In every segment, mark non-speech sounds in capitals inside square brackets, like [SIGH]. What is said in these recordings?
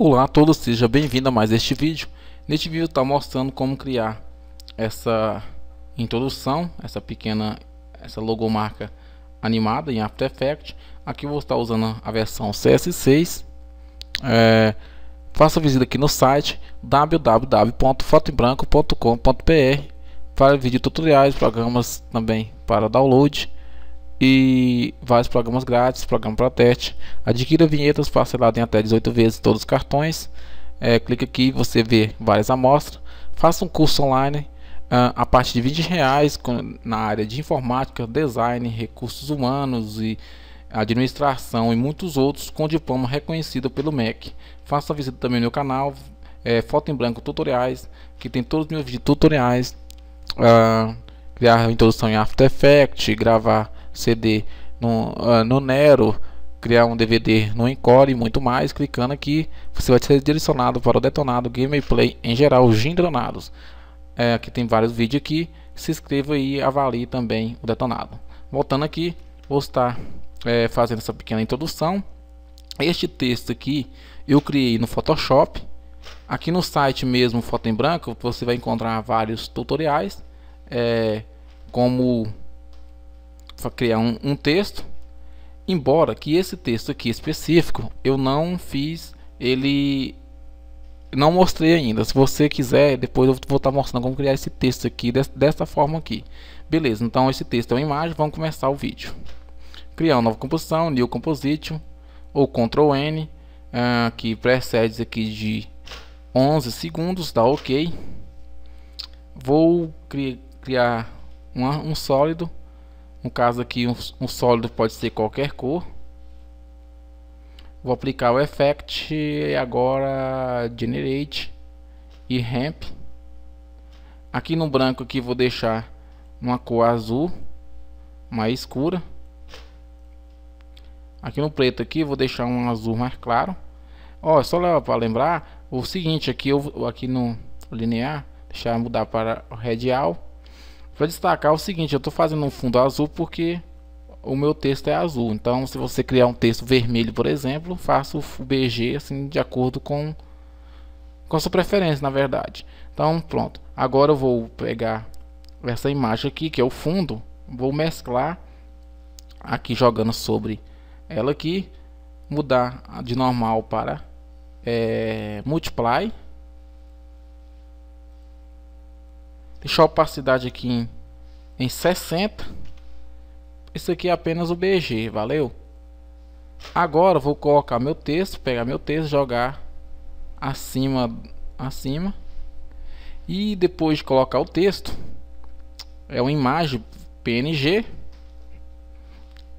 Olá a todos, seja bem-vindo a mais este vídeo. Neste vídeo está mostrando como criar essa introdução, essa pequena, essa logomarca animada em After Effects. Aqui eu vou estar usando a versão CS6. É, faça visita aqui no site www.fotoembranco.com.br para vídeo tutoriais, programas também para download e vários programas grátis, programa para teste. Adquira vinhetas parceladas em até 18 vezes todos os cartões. É, clica aqui, você vê várias amostras. Faça um curso online uh, a partir de 20 reais com, na área de informática, design, recursos humanos e administração e muitos outros com diploma reconhecido pelo MEC. Faça visita também no meu canal, é, foto em branco tutoriais, que tem todos os meus vídeos tutoriais. Uh, criar introdução em After Effects, gravar CD no, uh, no Nero, criar um DVD no Encore e muito mais, clicando aqui você vai ser direcionado para o detonado gameplay em geral, gendronados. É, aqui tem vários vídeos aqui, se inscreva e avalie também o detonado. Voltando aqui, vou estar é, fazendo essa pequena introdução. Este texto aqui eu criei no Photoshop. Aqui no site mesmo, Foto em Branco, você vai encontrar vários tutoriais, é, como criar um, um texto, embora que esse texto aqui específico eu não fiz ele não mostrei ainda. Se você quiser, depois eu vou estar tá mostrando como criar esse texto aqui dessa forma aqui. Beleza, então esse texto é uma imagem, vamos começar o vídeo. Criar uma nova composição, new composition, ou Ctrl N, aqui ah, que precede aqui de 11 segundos, dá ok. Vou cri criar uma, um sólido, no caso aqui, um, um sólido pode ser qualquer cor. Vou aplicar o Effect agora Generate e Ramp. Aqui no branco aqui vou deixar uma cor azul mais escura. Aqui no preto aqui vou deixar um azul mais claro. Ó, só para lembrar o seguinte aqui, eu aqui no linear, deixar mudar para radial para destacar o seguinte, eu estou fazendo um fundo azul porque o meu texto é azul. Então, se você criar um texto vermelho, por exemplo, faça o BG assim de acordo com com a sua preferência, na verdade. Então, pronto. Agora eu vou pegar essa imagem aqui, que é o fundo, vou mesclar aqui jogando sobre ela aqui, mudar de normal para é, multiply Deixar a opacidade aqui em, em 60. Isso aqui é apenas o BG, valeu? Agora vou colocar meu texto, pegar meu texto, jogar acima, acima. E depois de colocar o texto, é uma imagem PNG.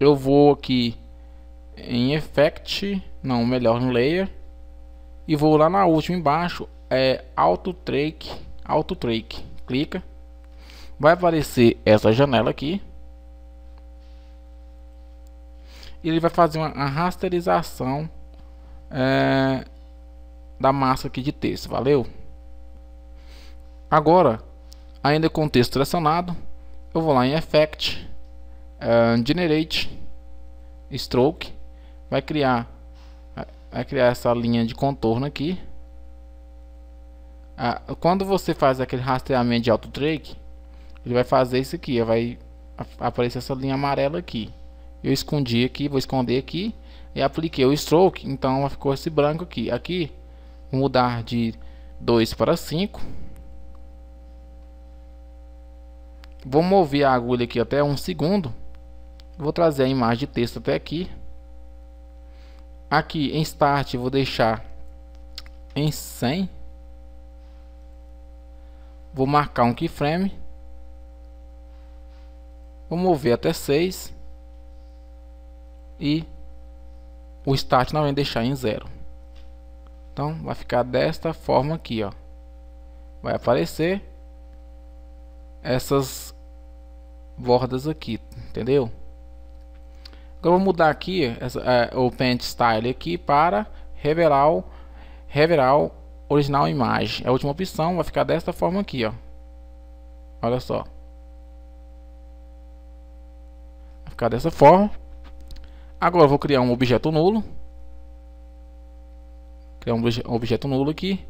Eu vou aqui em Effect, não, melhor no Layer. E vou lá na última embaixo, é Auto Track, Auto Track clica, vai aparecer essa janela aqui. E ele vai fazer uma, rasterização é, da massa aqui de texto, valeu? Agora, ainda com o texto selecionado, eu vou lá em Effect, é, Generate, Stroke, vai criar, vai criar essa linha de contorno aqui a, quando você faz aquele rastreamento de auto track, ele vai fazer isso aqui, vai aparecer essa linha amarela aqui. Eu escondi aqui, vou esconder aqui e apliquei o stroke, então ficou esse branco aqui. Aqui vou mudar de 2 para 5. Vou mover a agulha aqui até um segundo. Vou trazer a imagem de texto até aqui. Aqui em start vou deixar em 100 Vou marcar um keyframe. Vou mover até 6. E o start não vai deixar em 0. Então vai ficar desta forma aqui, ó. Vai aparecer essas bordas aqui, entendeu? Agora vou mudar aqui essa, é, o paint style aqui para revelar, revelar original imagem. É a última opção vai ficar desta forma aqui, ó. Olha só. Vai ficar dessa forma. Agora vou criar um objeto nulo. Criar um objeto nulo aqui.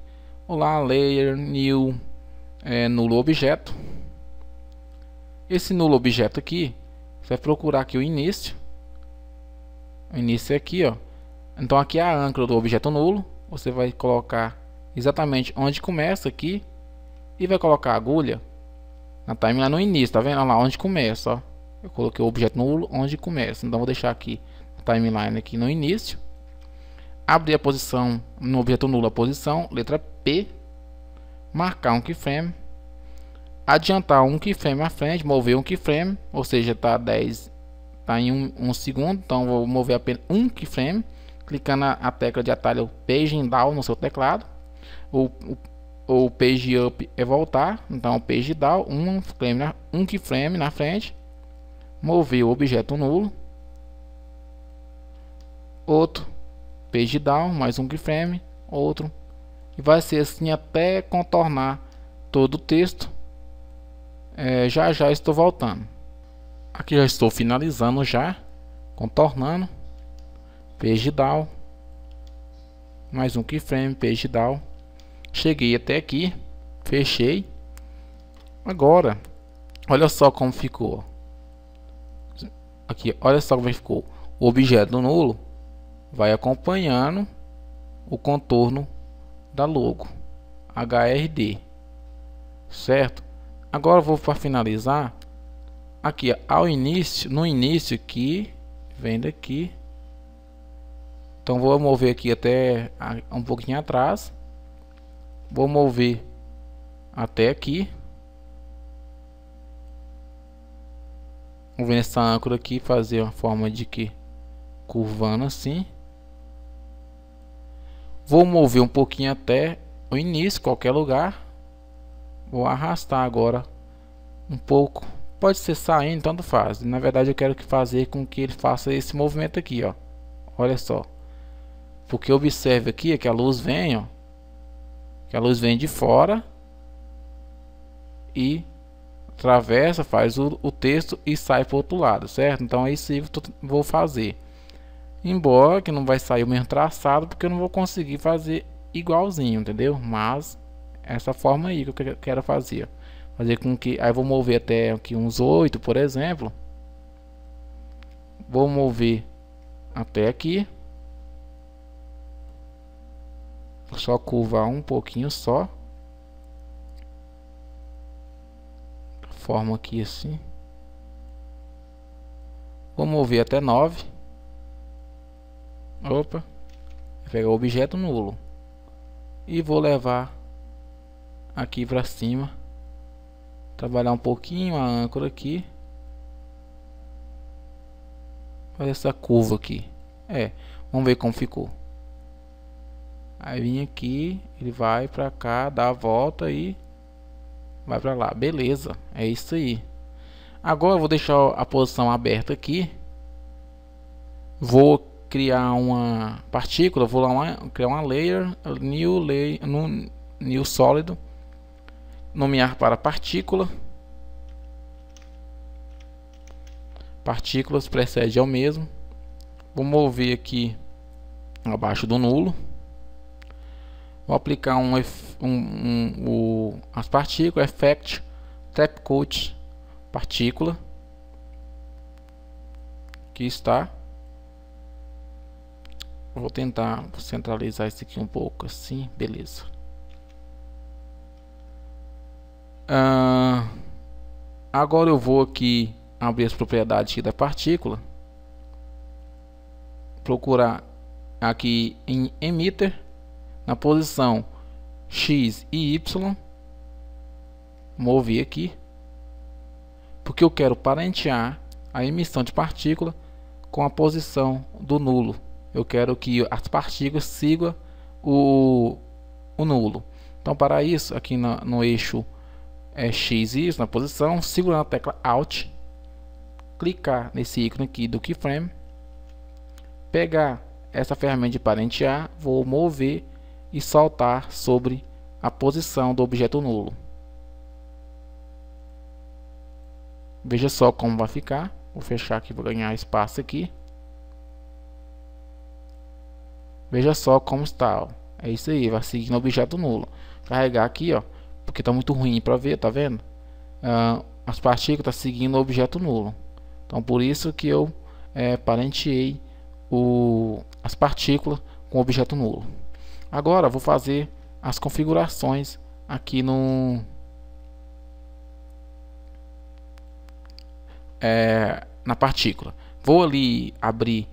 Vou lá, layer, new, é, nulo objeto. Esse nulo objeto aqui, você vai procurar aqui o início. O início é aqui, ó. Então aqui é a âncora do objeto nulo. Você vai colocar exatamente onde começa aqui e vai colocar a agulha na timeline no início, tá vendo? Olha lá onde começa, ó. Eu coloquei o objeto nulo onde começa, então vou deixar aqui a timeline aqui no início. Abrir a posição no objeto nulo a posição, letra P, marcar um keyframe, adiantar um keyframe à frente, mover um keyframe, ou seja, tá 10 tá em um, um segundo, então vou mover apenas um keyframe, clicando na a tecla de atalho Page Down no seu teclado ou o, o page up é voltar, então o page down, um frame na, um keyframe na frente, mover o objeto nulo, outro page down, mais um keyframe, outro, e vai ser assim até contornar todo o texto. É, já já estou voltando. Aqui já estou finalizando já, contornando, page down, mais um keyframe, page down. Cheguei até aqui, fechei. Agora, olha só como ficou. Aqui, olha só como ficou. O objeto nulo vai acompanhando o contorno da logo HRD, certo? Agora vou para finalizar aqui ao início, no início aqui, vem daqui. Então vou mover aqui até um pouquinho atrás Vou mover até aqui. Vou ver essa âncora aqui fazer uma forma de que curvando assim. Vou mover um pouquinho até o início, qualquer lugar. Vou arrastar agora um pouco. Pode ser saindo, tanto faz. Na verdade eu quero que fazer com que ele faça esse movimento aqui, ó. Olha só. Porque observe aqui é que a luz vem, ó que a luz vem de fora e atravessa, faz o, o texto e sai para o outro lado, certo? Então é isso que eu vou fazer. Embora que não vai sair o mesmo traçado, porque eu não vou conseguir fazer igualzinho, entendeu? Mas essa forma aí que eu quero fazer. Fazer com que aí vou mover até aqui uns 8, por exemplo. Vou mover até aqui. só curva um pouquinho só forma aqui assim vou mover até 9 opa pegar o objeto nulo e vou levar aqui para cima trabalhar um pouquinho a âncora aqui fazer essa curva aqui é vamos ver como ficou Aí vim aqui, ele vai pra cá, dá a volta e vai pra lá. Beleza, é isso aí. Agora vou deixar a posição aberta aqui. Vou criar uma partícula, vou lá uma, criar uma layer, new layer, no new sólido, nomear para partícula. Partículas precede ao mesmo. Vou mover aqui abaixo do nulo. Vou aplicar um, um, um, um as partículas, Effect, Trap Coat, Partícula. Aqui está. Vou tentar centralizar isso aqui um pouco, assim, beleza. Ah, agora eu vou aqui abrir as propriedades da partícula. Procurar aqui em emitter na posição X e Y, mover aqui, porque eu quero parentear a emissão de partícula com a posição do nulo. Eu quero que as partículas sigam o, o nulo. Então, para isso, aqui no, no eixo é, X e Y, na posição, segurando a tecla Alt, clicar nesse ícone aqui do keyframe, pegar essa ferramenta de parentear, vou mover e soltar sobre a posição do objeto nulo. Veja só como vai ficar. Vou fechar aqui para ganhar espaço aqui. Veja só como está. Ó. É isso aí, vai seguir no objeto nulo. Carregar aqui, ó, porque está muito ruim para ver, tá vendo? Ah, as partículas estão tá seguindo o objeto nulo. Então por isso que eu é, parenteei o, as partículas com o objeto nulo. Agora vou fazer as configurações aqui no é, na partícula. Vou ali abrir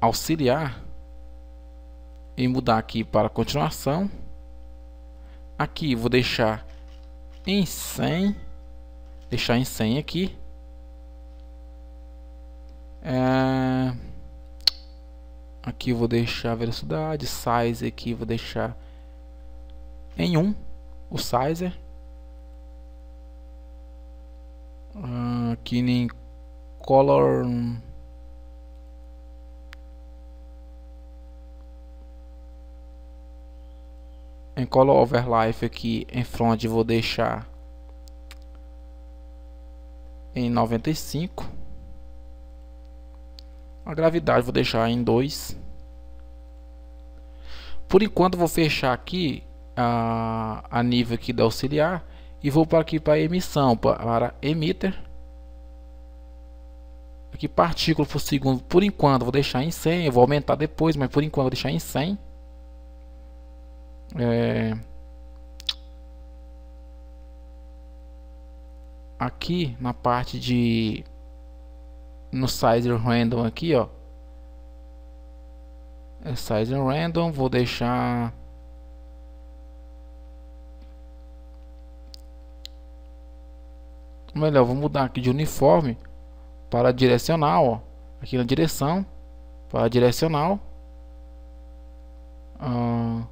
auxiliar e mudar aqui para continuação. Aqui vou deixar em 100, deixar em 100 aqui. É... Aqui vou deixar a velocidade, size aqui vou deixar em 1, um, o size. Ah, aqui em color em color overlife aqui em front vou deixar em 95 a gravidade vou deixar em 2. Por enquanto vou fechar aqui a, a nível aqui da auxiliar e vou para aqui para emissão, para emitter. Aqui partícula por segundo, por enquanto vou deixar em 100, eu vou aumentar depois, mas por enquanto vou deixar em 100. É... Aqui na parte de no size random aqui, ó. É size random, vou deixar melhor, vou mudar aqui de uniforme para direcional, ó. Aqui na direção, para direcional. Ah,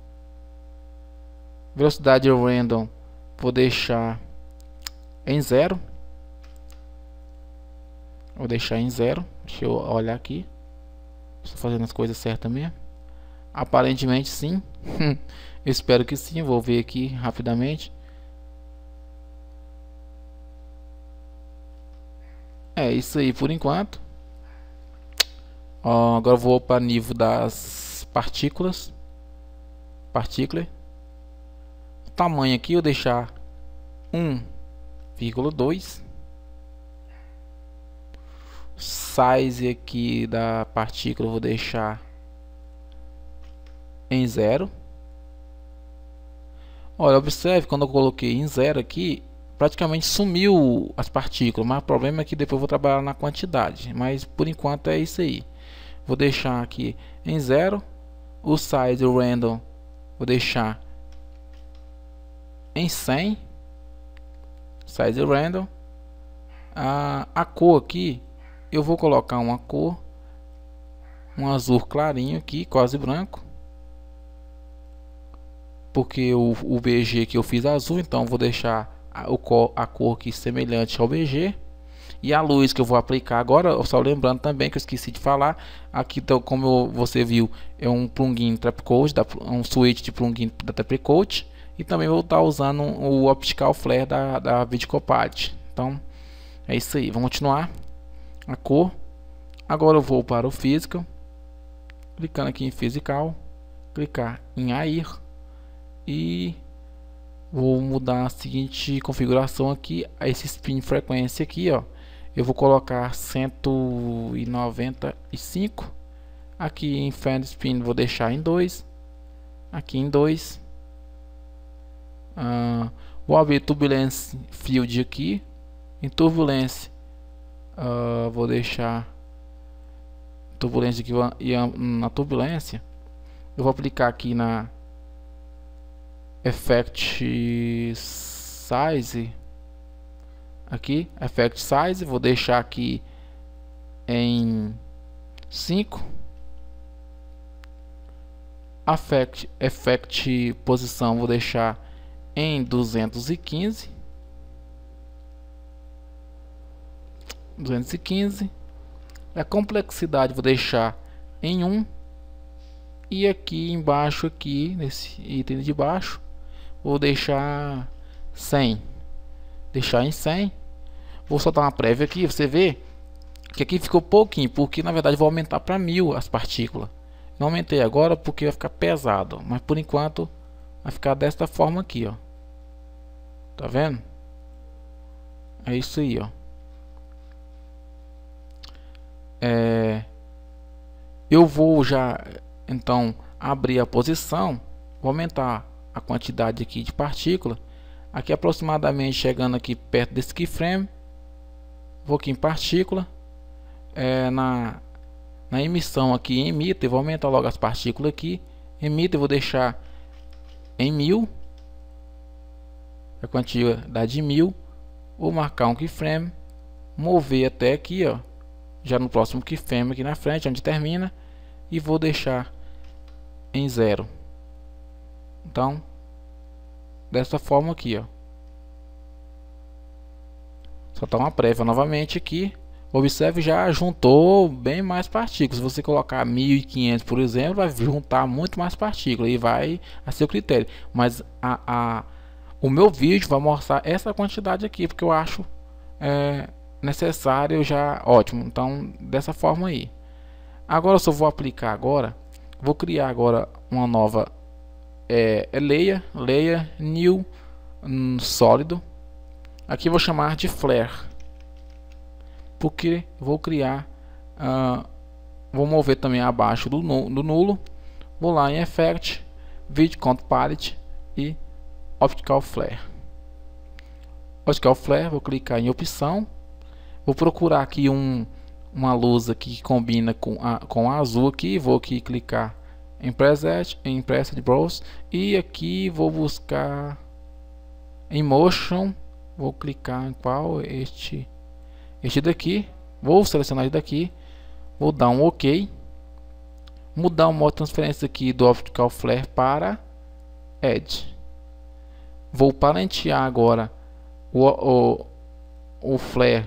velocidade random, vou deixar em zero. Vou deixar em zero. Deixa eu olhar aqui. Estou fazendo as coisas certas mesmo. Aparentemente sim. [LAUGHS] Espero que sim. Vou ver aqui rapidamente. É isso aí por enquanto. Ó, agora vou para nível das partículas. Partícula. O tamanho aqui eu deixar 1,2 size aqui da partícula eu vou deixar em zero. Olha, observe quando eu coloquei em zero aqui, praticamente sumiu as partículas, mas o problema é que depois eu vou trabalhar na quantidade, mas por enquanto é isso aí. Vou deixar aqui em zero, o size random vou deixar em 100, size random, a, a cor aqui eu vou colocar uma cor, um azul clarinho aqui, quase branco. Porque o, o BG que eu fiz é azul, então vou deixar a, a cor aqui semelhante ao BG. E a luz que eu vou aplicar agora, só lembrando também que eu esqueci de falar, aqui então, como eu, você viu, é um plugin Trapcode, um switch de plugin da Trapcode, e também vou estar usando o Optical Flare da, da Então, é isso aí, vamos continuar a cor. Agora eu vou para o Physical, clicando aqui em Physical, clicar em AIR e vou mudar a seguinte configuração aqui, esse spin frequência aqui, ó. Eu vou colocar 195. Aqui em fan spin vou deixar em 2. Aqui em 2. vou abrir turbulence field aqui. Em turbulence uh, vou deixar turbulência aqui e na turbulência eu vou aplicar aqui na effect size aqui effect size vou deixar aqui em 5 effect, effect posição vou deixar em 215 215. A complexidade vou deixar em 1. E aqui embaixo, aqui nesse item de baixo, vou deixar 100. Deixar em 100. Vou soltar uma prévia aqui, você vê que aqui ficou pouquinho, porque na verdade vou aumentar para 1000 as partículas. Não aumentei agora porque vai ficar pesado, mas por enquanto vai ficar desta forma aqui, ó. Tá vendo? É isso aí, ó. É, eu vou já então abrir a posição, vou aumentar a quantidade aqui de partícula, aqui aproximadamente chegando aqui perto desse keyframe, vou aqui em partícula, é, na, na emissão aqui em emitter, vou aumentar logo as partículas aqui, emitter vou deixar em mil, a quantidade de mil, vou marcar um keyframe, mover até aqui ó, já no próximo que fêmea aqui na frente, onde termina, e vou deixar em zero. Então, dessa forma aqui, ó. Só tá uma prévia novamente aqui. Observe, já juntou bem mais partículas. Se você colocar 1500, por exemplo, vai juntar muito mais partículas e vai a seu critério. Mas a, a, o meu vídeo vai mostrar essa quantidade aqui, porque eu acho é, necessário já ótimo. Então, dessa forma aí. Agora eu só vou aplicar agora. Vou criar agora uma nova é, é layer, layer new um, sólido. Aqui vou chamar de flare, porque vou criar, uh, vou mover também abaixo do, do nulo. Vou lá em Effect, video count Palette e Optical Flare. Optical Flare, vou clicar em opção Vou procurar aqui um, uma luz aqui que combina com a, com a azul aqui. Vou aqui clicar em preset, em preset browse e aqui vou buscar em motion. Vou clicar em qual este este daqui. Vou selecionar este daqui. Vou dar um OK. Mudar o modo de transferência aqui do Optical Flare para Edge. Vou parentear agora o, o, o flare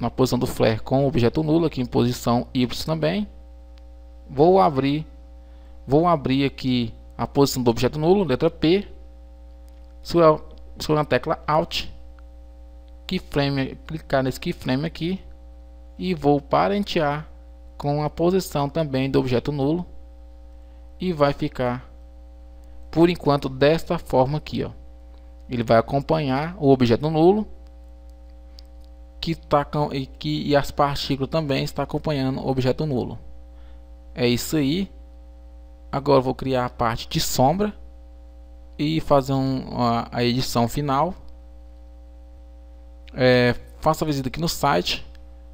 na posição do flare com o objeto nulo, aqui em posição Y também. Vou abrir, vou abrir aqui a posição do objeto nulo, letra P. Segura na tecla Alt, keyframe, clicar nesse keyframe aqui e vou parentear com a posição também do objeto nulo e vai ficar por enquanto desta forma aqui, ó. Ele vai acompanhar o objeto nulo que, tá, e, que e as partículas também está acompanhando o objeto nulo. É isso aí. Agora vou criar a parte de sombra e fazer um, a, a edição final. É, faça a visita aqui no site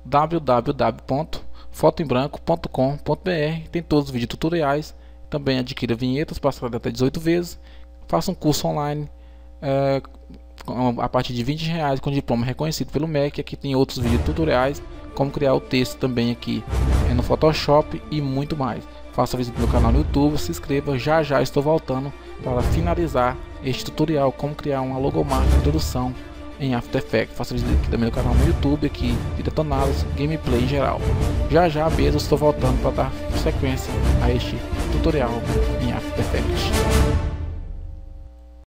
www.fotoembranco.com.br Tem todos os vídeos tutoriais. Também adquira vinhetas, parcelado até 18 vezes. Faça um curso online. É, a partir de 20 reais com diploma reconhecido pelo MEC. Aqui tem outros vídeos tutoriais, como criar o texto também aqui é, no Photoshop e muito mais. Faça visita no meu canal no YouTube, se inscreva, já já estou voltando para finalizar este tutorial como criar uma logomarca de introdução em After Effects. Faça visita aqui também no canal no YouTube, aqui de detonados, gameplay em geral. Já já mesmo estou voltando para dar sequência a este tutorial em After Effects.